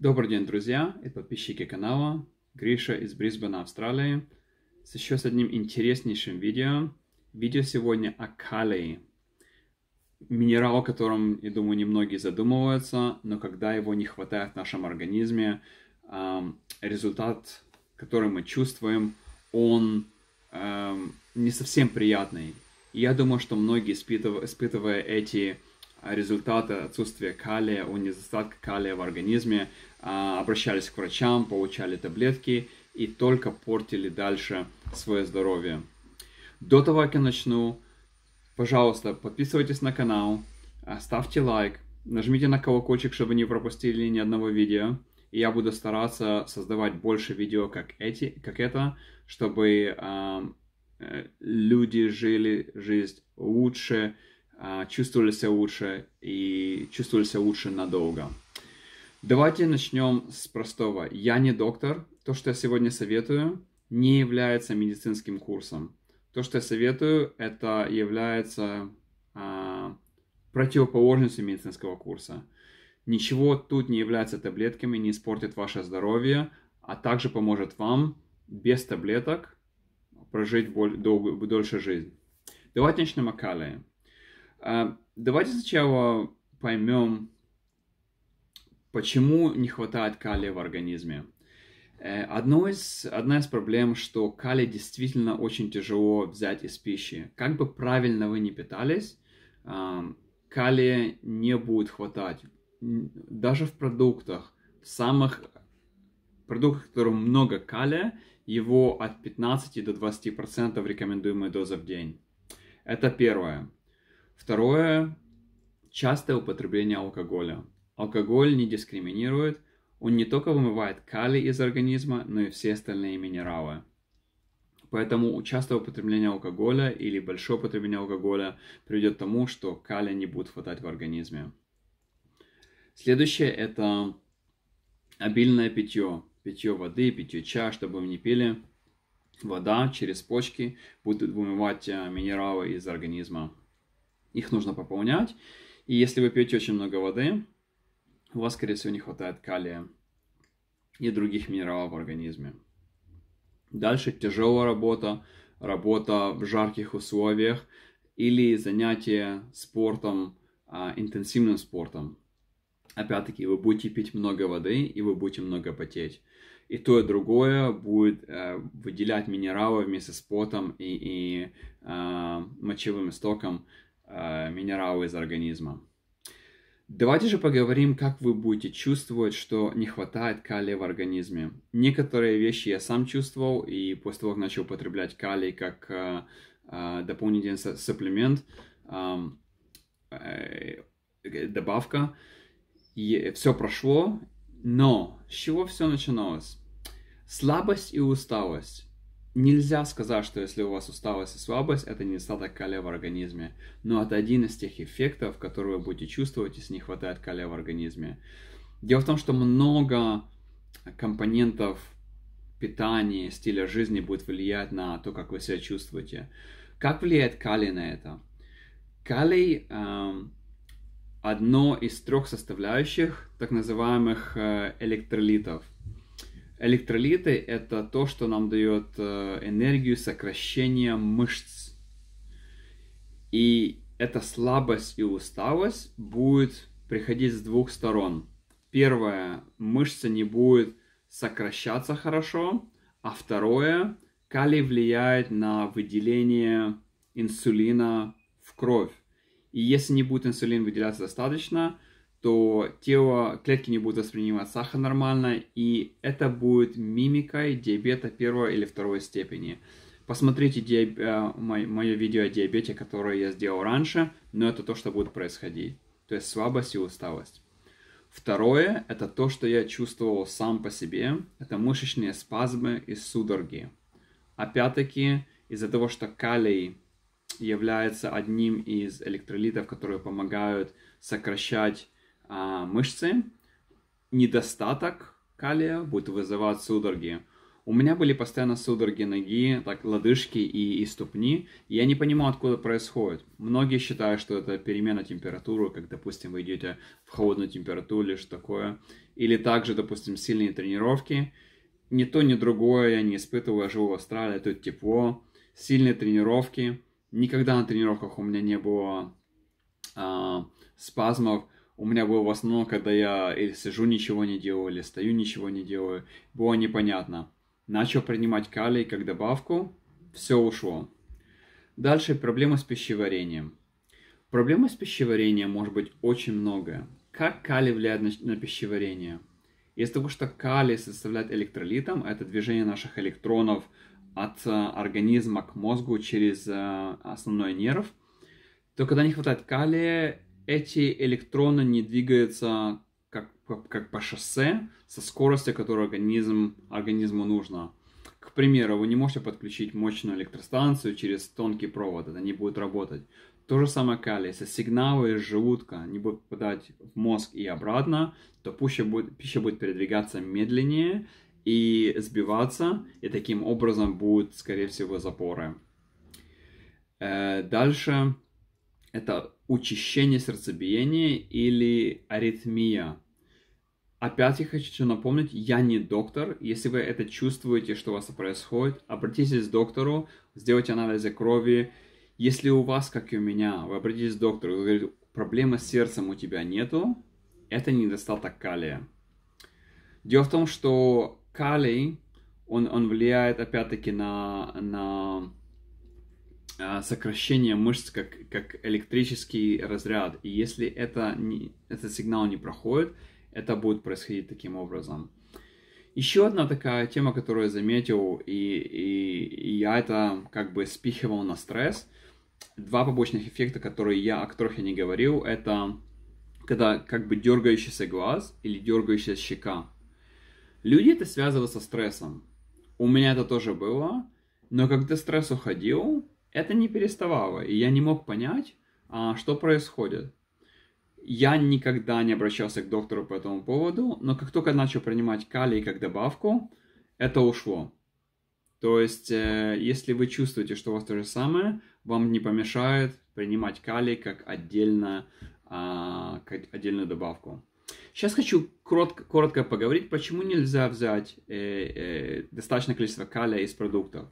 Добрый день, друзья и подписчики канала. Гриша из Брисбена, Австралии. С еще с одним интереснейшим видео. Видео сегодня о калии. Минерал, о котором, я думаю, немногие задумываются, но когда его не хватает в нашем организме, результат, который мы чувствуем, он не совсем приятный. я думаю, что многие, испытывая эти а, результата отсутствия калия, у недостатка калия в организме, а, обращались к врачам, получали таблетки и только портили дальше свое здоровье. До того, как я начну, пожалуйста, подписывайтесь на канал, а, ставьте лайк, нажмите на колокольчик, чтобы не пропустили ни одного видео. И я буду стараться создавать больше видео, как, эти, как это, чтобы э, люди жили жизнь лучше, а, чувствовали себя лучше и чувствовали себя лучше надолго. Давайте начнем с простого. Я не доктор. То, что я сегодня советую, не является медицинским курсом. То, что я советую, это является а, противоположностью медицинского курса. Ничего тут не является таблетками, не испортит ваше здоровье, а также поможет вам без таблеток прожить боль, дол, дольше жизнь. Давайте начнем о калии. А, давайте сначала поймем, почему не хватает калия в организме. Э, одно из, одна из проблем, что калий действительно очень тяжело взять из пищи. Как бы правильно вы ни питались, а, калия не будет хватать. Даже в продуктах, в самых продуктах, в которых много калия, его от 15 до 20% рекомендуемая доза в день. Это первое. Второе – частое употребление алкоголя. Алкоголь не дискриминирует, он не только вымывает калий из организма, но и все остальные минералы. Поэтому частое употребление алкоголя или большое употребление алкоголя приведет к тому, что калия не будет хватать в организме. Следующее – это обильное питье. Питье воды, питье чая, чтобы вы не пили. Вода через почки будет вымывать э, минералы из организма. Их нужно пополнять. И если вы пьете очень много воды, у вас, скорее всего, не хватает калия и других минералов в организме. Дальше тяжелая работа, работа в жарких условиях или занятие спортом, а, интенсивным спортом. Опять-таки, вы будете пить много воды и вы будете много потеть. И то, и другое будет э, выделять минералы вместе с потом и, и а, мочевым стоком Э, минералы из организма. Давайте же поговорим, как вы будете чувствовать, что не хватает калия в организме. Некоторые вещи я сам чувствовал, и после того, как начал употреблять калий как э, э, дополнительный сапплемент, эм, добавка, и все прошло, но с чего все начиналось? Слабость и усталость. Нельзя сказать, что если у вас усталость и слабость, это недостаток калия в организме, но это один из тех эффектов, которые вы будете чувствовать, если не хватает калия в организме. Дело в том, что много компонентов питания, стиля жизни будет влиять на то, как вы себя чувствуете. Как влияет калий на это? Калий эм, одно из трех составляющих так называемых э, электролитов – Электролиты – это то, что нам дает э, энергию сокращения мышц. И эта слабость и усталость будет приходить с двух сторон. Первое – мышца не будет сокращаться хорошо, а второе – калий влияет на выделение инсулина в кровь. И если не будет инсулин выделяться достаточно, то тело, клетки не будут воспринимать сахар нормально, и это будет мимикой диабета первой или второй степени. Посмотрите диаб... Э, мое видео о диабете, которое я сделал раньше, но это то, что будет происходить. То есть слабость и усталость. Второе – это то, что я чувствовал сам по себе. Это мышечные спазмы и судороги. Опять-таки, из-за того, что калий является одним из электролитов, которые помогают сокращать а, мышцы, недостаток калия будет вызывать судороги. У меня были постоянно судороги ноги, так лодыжки и, и ступни. Я не понимаю откуда происходит. Многие считают, что это перемена температуры, как, допустим, вы идете в холодную температуру или что такое. Или также, допустим, сильные тренировки. Ни то, ни другое я не испытываю. Я живу в Австралии, тут тепло. Сильные тренировки. Никогда на тренировках у меня не было а, спазмов у меня было в основном, когда я или сижу, ничего не делаю, или стою, ничего не делаю, было непонятно. Начал принимать калий как добавку, все ушло. Дальше проблемы с пищеварением. Проблемы с пищеварением может быть очень многое. Как калий влияет на, на пищеварение? Из того, что калий составляет электролитом, это движение наших электронов от э, организма к мозгу через э, основной нерв, то когда не хватает калия, эти электроны не двигаются как, как по шоссе со скоростью, которую организм, организму нужно. К примеру, вы не можете подключить мощную электростанцию через тонкий провод, это не будет работать. То же самое калий, если сигналы из желудка не будут попадать в мозг и обратно, то пища будет, пища будет передвигаться медленнее и сбиваться, и таким образом будут, скорее всего, запоры. Э, дальше это учащение сердцебиения или аритмия. Опять я хочу напомнить, я не доктор. Если вы это чувствуете, что у вас происходит, обратитесь к доктору, сделайте анализы крови. Если у вас, как и у меня, вы обратитесь к доктору, и говорит, проблемы с сердцем у тебя нету, это недостаток калия. Дело в том, что калий, он, он влияет опять-таки на, на а, сокращение мышц как, как электрический разряд. И если это не, этот сигнал не проходит, это будет происходить таким образом. Еще одна такая тема, которую я заметил, и, и, и я это как бы спихивал на стресс. Два побочных эффекта, которые я, о которых я не говорил, это когда как бы дергающийся глаз или дергающая щека. Люди это связывают со стрессом. У меня это тоже было, но когда стресс уходил, это не переставало, и я не мог понять, а, что происходит. Я никогда не обращался к доктору по этому поводу, но как только начал принимать калий как добавку, это ушло. То есть, э, если вы чувствуете, что у вас то же самое, вам не помешает принимать калий как отдельно, как отдельную добавку. Сейчас хочу коротко, коротко поговорить, почему нельзя взять э, э, достаточное количество калия из продуктов.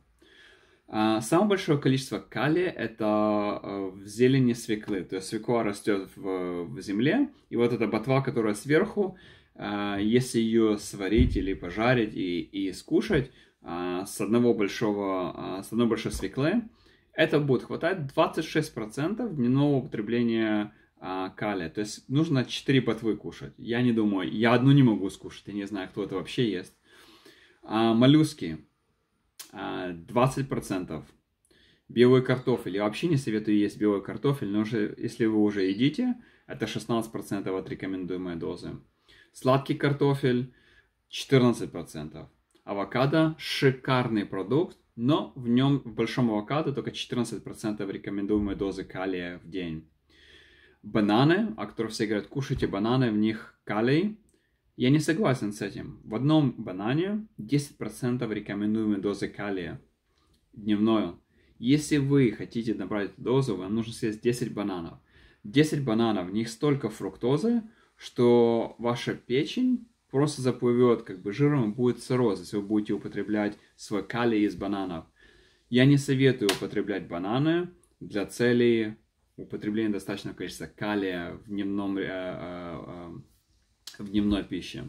А, самое большое количество калия это э, в зелени свеклы. То есть свекла растет в, в земле, и вот эта ботва, которая сверху, э, если ее сварить или пожарить и, и скушать э, с одного большого, с одной большой свеклы, это будет хватать 26% дневного употребления калия. То есть нужно 4 ботвы кушать. Я не думаю, я одну не могу скушать, я не знаю, кто это вообще ест. А, моллюски 20%. А, белый картофель. Я вообще не советую есть белый картофель, но уже, если вы уже едите, это 16% от рекомендуемой дозы. Сладкий картофель 14%. Авокадо – шикарный продукт, но в нем, в большом авокадо, только 14% рекомендуемой дозы калия в день. Бананы, о которых все говорят, кушайте бананы, в них калий – я не согласен с этим. В одном банане 10% рекомендуемой дозы калия дневную. Если вы хотите набрать эту дозу, вам нужно съесть 10 бананов. 10 бананов, в них столько фруктозы, что ваша печень просто заплывет как бы жиром и будет цирроз, если вы будете употреблять свой калий из бананов. Я не советую употреблять бананы для целей употребления достаточного количества калия в дневном э, э, э в дневной пище.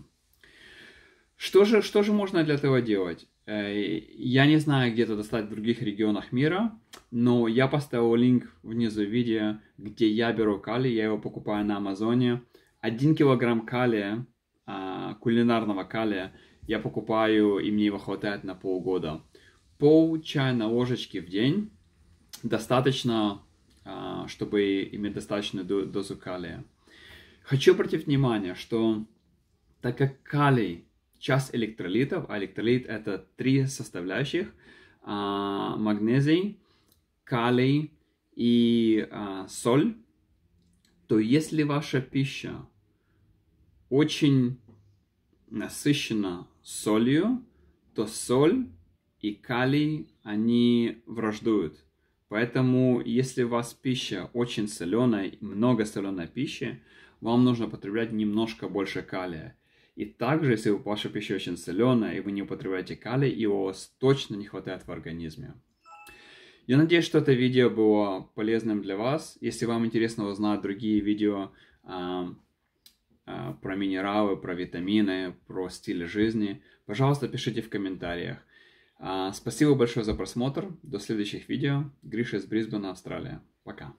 Что же, что же можно для этого делать? Э, я не знаю, где это достать в других регионах мира, но я поставил линк внизу видео, где я беру калий, я его покупаю на Амазоне. Один килограмм калия, а, кулинарного калия, я покупаю, и мне его хватает на полгода. Пол чайной ложечки в день достаточно, а, чтобы иметь достаточную дозу калия. Хочу обратить внимание, что так как калий – часть электролитов, а электролит – это три составляющих, а, магнезий, калий и а, соль, то если ваша пища очень насыщена солью, то соль и калий, они враждуют. Поэтому, если у вас пища очень соленая, много соленой пищи, вам нужно потреблять немножко больше калия. И также, если ваша пища очень соленая, и вы не употребляете калий, его у вас точно не хватает в организме. Я надеюсь, что это видео было полезным для вас. Если вам интересно узнать другие видео э, э, про минералы, про витамины, про стиль жизни, пожалуйста, пишите в комментариях. Э, спасибо большое за просмотр. До следующих видео. Гриша из Брисбена, Австралия. Пока.